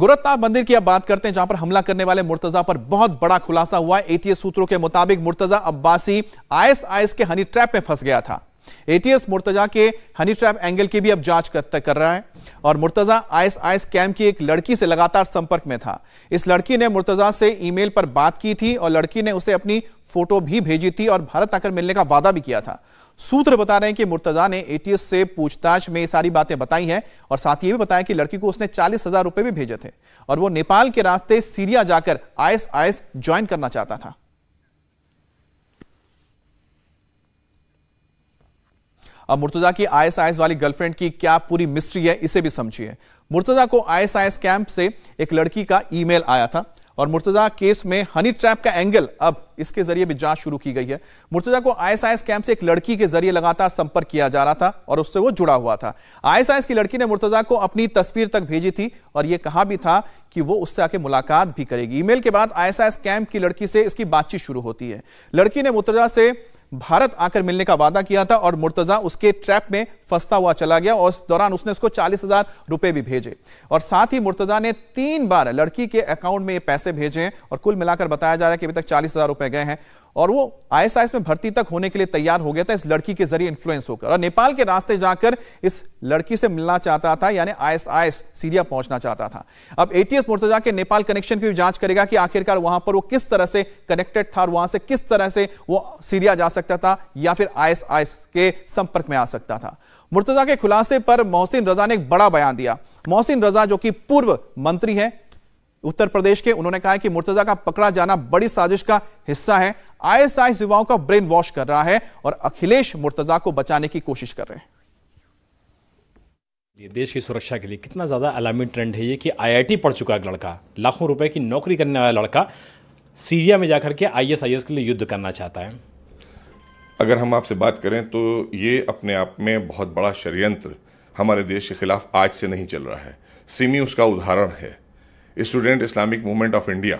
गोरखनाथ मंदिर की अब बात करते हैं जहां पर हमला करने वाले मुर्तजा पर बहुत बड़ा खुलासा हुआ है एटीएस सूत्रों के मुताबिक मुर्तजा अब्बासी आईएसआईएस के हनी ट्रैप में फंस गया था एटीएस मुर्तजा के हनी ट्रैप एंगल की भी अब जांच कर, रहा है और मुर्तजा आईस आईस स्कैम की एक लड़की से लगातार संपर्क में था इस लड़की ने मुर्तजा से ईमेल पर बात की थी और लड़की ने उसे अपनी फोटो भी भेजी थी और भारत आकर मिलने का वादा भी किया था सूत्र बता रहे हैं कि मुर्तजा ने एटीएस से पूछताछ में सारी बातें बताई हैं और साथ ही ये भी बताया कि लड़की को उसने चालीस हजार रुपए भी भेजे थे और वो नेपाल के रास्ते सीरिया जाकर आईस आईस ज्वाइन करना चाहता था अब मुर्तजा की आईएसआईएस वाली गर्लफ्रेंड की क्या पूरी मिस्ट्री है इसे भी समझिए मुर्तजा को आईएसआईएस कैंप से एक लड़की का ईमेल आया था और मुर्तजा केस में हनी ट्रैप का एंगल अब इसके जरिए भी जांच शुरू की गई है मुर्तजा को आईएसआईएस कैंप से एक लड़की के जरिए लगातार संपर्क किया जा रहा था और उससे वो जुड़ा हुआ था आईएसआईएस की लड़की ने मुर्तजा को अपनी तस्वीर तक भेजी थी और ये कहा भी था कि वो उससे आके मुलाकात भी करेगी ईमेल के बाद आईएसआईएस कैंप की लड़की से इसकी बातचीत शुरू होती है लड़की ने मुर्तजा से भारत आकर मिलने का वादा किया था और मुर्तजा उसके ट्रैप में फंसता हुआ चला गया और उस दौरान उसने उसको चालीस हजार रुपए भी भेजे और साथ ही मुर्तजा ने तीन बार लड़की के अकाउंट में ये पैसे भेजे और कुल मिलाकर बताया जा रहा है कि अभी तक चालीस हजार रुपए गए हैं और वो आईएसआईएस में भर्ती तक होने के लिए तैयार हो गया था इस लड़की के जरिए इन्फ्लुएंस होकर और नेपाल के रास्ते जाकर इस लड़की से मिलना चाहता था यानी आईएसआईएस सीरिया पहुंचना चाहता था अब एटीएस मुर्तजा के नेपाल कनेक्शन की जांच करेगा कि आखिरकार वहां पर वो किस तरह से कनेक्टेड था और वहां से किस तरह से वो सीरिया जा सकता था या फिर आईएसआईएस के संपर्क में आ सकता था मुर्तजा के खुलासे पर मोहसिन रजा ने एक बड़ा बयान दिया मोहसिन रजा जो कि पूर्व मंत्री हैं उत्तर प्रदेश के उन्होंने कहा कि मुर्तजा का पकड़ा जाना बड़ी साजिश का हिस्सा है आईएसआई युवाओं का ब्रेन वॉश कर रहा है और अखिलेश मुर्तजा को बचाने की कोशिश कर रहे हैं ये देश की सुरक्षा के लिए कितना ज़्यादा अलामी ट्रेंड है ये कि आईआईटी पढ़ चुका एक लड़का लाखों रुपए की नौकरी करने वाला लड़का सीरिया में जाकर के आईएसआईएस के लिए युद्ध करना चाहता है अगर हम आपसे बात करें तो ये अपने आप में बहुत बड़ा षडयंत्र हमारे देश के खिलाफ आज से नहीं चल रहा है सिमी उसका उदाहरण है student Islamic movement of India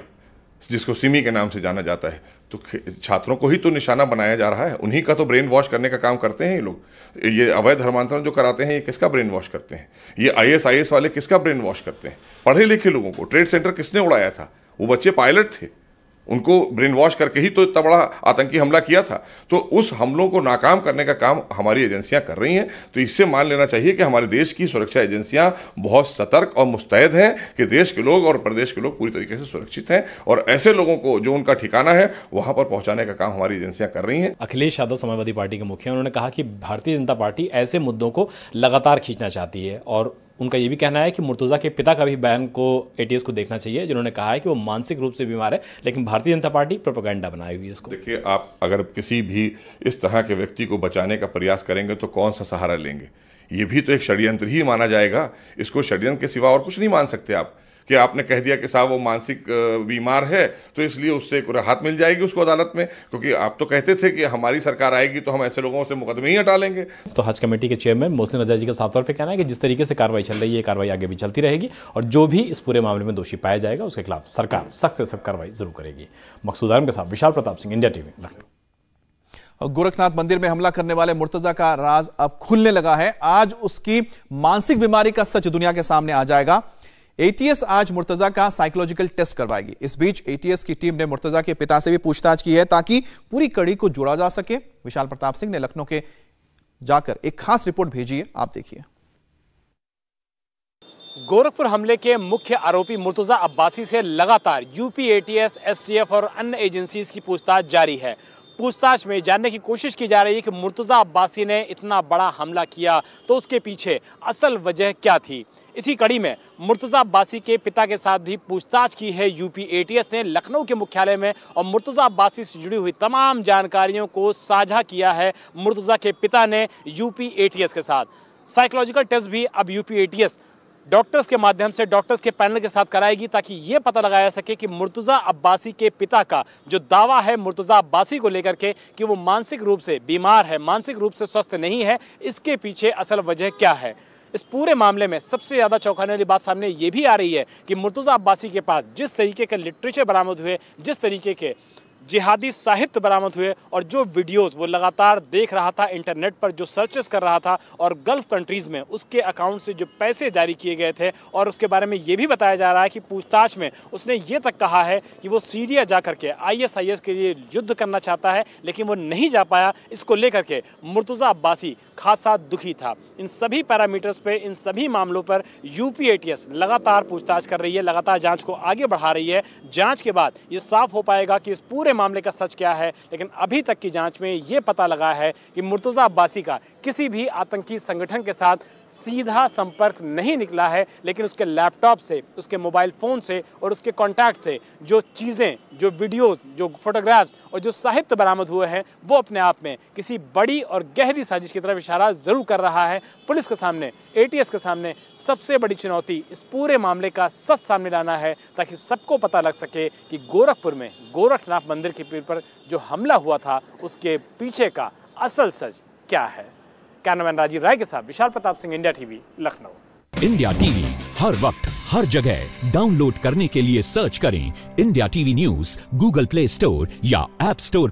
जिसको सिमी के नाम से जाना जाता है तो छात्रों को ही तो निशाना बनाया जा रहा है उन्हीं का तो ब्रेन वॉश करने का काम करते हैं ये लोग ये अवैध धर्मांतरण जो कराते हैं ये किसका ब्रेन वॉश करते हैं ये आई एस वाले किसका ब्रेन वॉश करते हैं पढ़े लिखे लोगों को ट्रेड सेंटर किसने उड़ाया था वो बच्चे पायलट थे उनको ब्रेन वॉश करके ही तो इतना बड़ा आतंकी हमला किया था तो उस हमलों को नाकाम करने का काम हमारी एजेंसियां कर रही हैं तो इससे मान लेना चाहिए कि हमारे देश की सुरक्षा एजेंसियां बहुत सतर्क और मुस्तैद हैं कि देश के लोग और प्रदेश के लोग पूरी तरीके से सुरक्षित हैं और ऐसे लोगों को जो उनका ठिकाना है वहां पर पहुंचाने का काम हमारी एजेंसियां कर रही हैं अखिलेश यादव समाजवादी पार्टी के मुखिया उन्होंने कहा कि भारतीय जनता पार्टी ऐसे मुद्दों को लगातार खींचना चाहती है और उनका यह भी कहना है कि मुर्तज़ा के पिता का भी बयान को एटीएस को देखना चाहिए जिन्होंने कहा है कि वो मानसिक रूप से बीमार है लेकिन भारतीय जनता पार्टी प्रोपोगेंडा बनाई हुई है इसको देखिए आप अगर किसी भी इस तरह के व्यक्ति को बचाने का प्रयास करेंगे तो कौन सा सहारा लेंगे ये भी तो एक षड्यंत्र ही माना जाएगा इसको षड्यंत्र के सिवा और कुछ नहीं मान सकते आप कि आपने कह दिया कि साहब वो मानसिक बीमार है तो इसलिए उससे एक राहत मिल जाएगी उसको अदालत में क्योंकि आप तो कहते थे कि हमारी सरकार आएगी तो हम ऐसे लोगों से मुकदमे ही हटा लेंगे तो हज कमेटी के चेयरमैन मोहसिन रजा जी का साफ तौर पर कहना है कि जिस तरीके से कार्रवाई चल रही है कार्रवाई आगे भी चलती रहेगी और जो भी इस पूरे मामले में दोषी पाया जाएगा उसके खिलाफ सरकार सख्त से सख्त कार्रवाई जरूर करेगी मकसूद आलम के साथ विशाल प्रताप सिंह इंडिया टीवी गोरखनाथ मंदिर में हमला करने वाले मुर्तजा का राज अब खुलने लगा है आज उसकी मानसिक बीमारी का सच दुनिया के सामने आ जाएगा एटीएस आज मुर्तजा का साइकोलॉजिकल टेस्ट करवाएगी इस बीच एटीएस की टीम ने मुर्तजा के पिता से भी पूछताछ की है ताकि पूरी कड़ी को जोड़ा जा सके विशाल प्रताप सिंह ने लखनऊ के जाकर एक खास रिपोर्ट भेजी है आप देखिए गोरखपुर हमले के मुख्य आरोपी मुर्तजा अब्बासी से लगातार यूपी एटीएस एसटीएफ और अन्य एजेंसीज की पूछताछ जारी है पूछताछ में जानने की कोशिश की जा रही है कि मुर्तजा अब्बासी ने इतना बड़ा हमला किया तो उसके पीछे असल वजह क्या थी इसी कड़ी में मुर्तज़ा अब्बासी के पिता के साथ भी पूछताछ की है यूपी एटीएस ने लखनऊ के मुख्यालय में और मुर्तज़ा अब्बासी से जुड़ी हुई तमाम जानकारियों को साझा किया है मुर्तज़ा के पिता ने यूपी एटीएस के साथ साइकोलॉजिकल टेस्ट भी अब यूपी एटीएस डॉक्टर्स के माध्यम से डॉक्टर्स के पैनल के साथ कराएगी ताकि ये पता लगाया सके कि मुर्तज़ा अब्बासी के पिता का जो दावा है मुर्तज़ा अब्बासी को लेकर के कि वो मानसिक रूप से बीमार है मानसिक रूप से स्वस्थ नहीं है इसके पीछे असल वजह क्या है इस पूरे मामले में सबसे ज़्यादा चौंकाने वाली बात सामने ये भी आ रही है कि मुर्तुज़ा अब्बासी के पास जिस तरीके के लिटरेचर बरामद हुए जिस तरीके के जिहादी साहित्य बरामद हुए और जो वीडियोस वो लगातार देख रहा था इंटरनेट पर जो सर्चेस कर रहा था और गल्फ कंट्रीज़ में उसके अकाउंट से जो पैसे जारी किए गए थे और उसके बारे में ये भी बताया जा रहा है कि पूछताछ में उसने ये तक कहा है कि वो सीरिया जा करके आईएसआईएस के लिए युद्ध करना चाहता है लेकिन वो नहीं जा पाया इसको लेकर के मुर्तज़ा अब्बासी खासा दुखी था इन सभी पैरामीटर्स पर इन सभी मामलों पर यू लगातार पूछताछ कर रही है लगातार जाँच को आगे बढ़ा रही है जाँच के बाद ये साफ हो पाएगा कि इस पूरे पूरे मामले का सच क्या है लेकिन अभी तक की जांच में ये पता लगा है कि मुर्तज़ा अब्बासी का किसी भी आतंकी संगठन के साथ सीधा संपर्क नहीं निकला है लेकिन उसके लैपटॉप से उसके मोबाइल फ़ोन से और उसके कॉन्टैक्ट से जो चीज़ें जो वीडियोस जो फोटोग्राफ्स और जो साहित्य बरामद हुए हैं वो अपने आप में किसी बड़ी और गहरी साजिश की तरफ इशारा ज़रूर कर रहा है पुलिस के सामने ए के सामने सबसे बड़ी चुनौती इस पूरे मामले का सच सामने लाना है ताकि सबको पता लग सके कि गोरखपुर में गोरखनाथ मंदिर मंदिर के पीर पर जो हमला हुआ था उसके पीछे का असल सच क्या है कैमरामैन राजीव राय के साथ Vishal Pratap Singh India TV Lucknow India TV हर वक्त हर जगह डाउनलोड करने के लिए सर्च करें India TV news Google play store या एप स्टोर